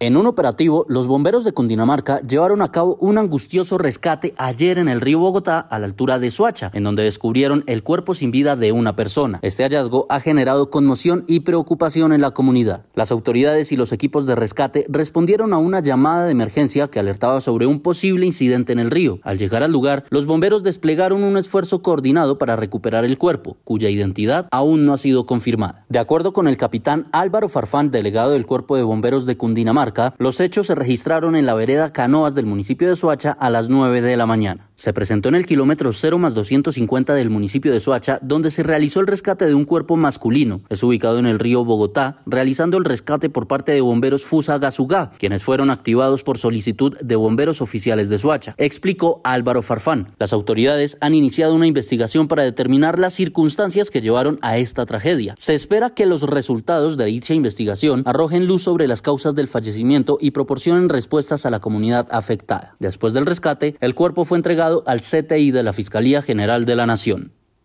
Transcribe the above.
En un operativo, los bomberos de Cundinamarca llevaron a cabo un angustioso rescate ayer en el río Bogotá, a la altura de Suacha, en donde descubrieron el cuerpo sin vida de una persona. Este hallazgo ha generado conmoción y preocupación en la comunidad. Las autoridades y los equipos de rescate respondieron a una llamada de emergencia que alertaba sobre un posible incidente en el río. Al llegar al lugar, los bomberos desplegaron un esfuerzo coordinado para recuperar el cuerpo, cuya identidad aún no ha sido confirmada. De acuerdo con el capitán Álvaro Farfán, delegado del Cuerpo de Bomberos de Cundinamarca, los hechos se registraron en la vereda Canoas del municipio de Soacha a las 9 de la mañana se presentó en el kilómetro 0 más 250 del municipio de Soacha, donde se realizó el rescate de un cuerpo masculino. Es ubicado en el río Bogotá, realizando el rescate por parte de bomberos Fusa Gazugá, quienes fueron activados por solicitud de bomberos oficiales de Soacha, explicó Álvaro Farfán. Las autoridades han iniciado una investigación para determinar las circunstancias que llevaron a esta tragedia. Se espera que los resultados de dicha investigación arrojen luz sobre las causas del fallecimiento y proporcionen respuestas a la comunidad afectada. Después del rescate, el cuerpo fue entregado al CTI de la Fiscalía General de la Nación.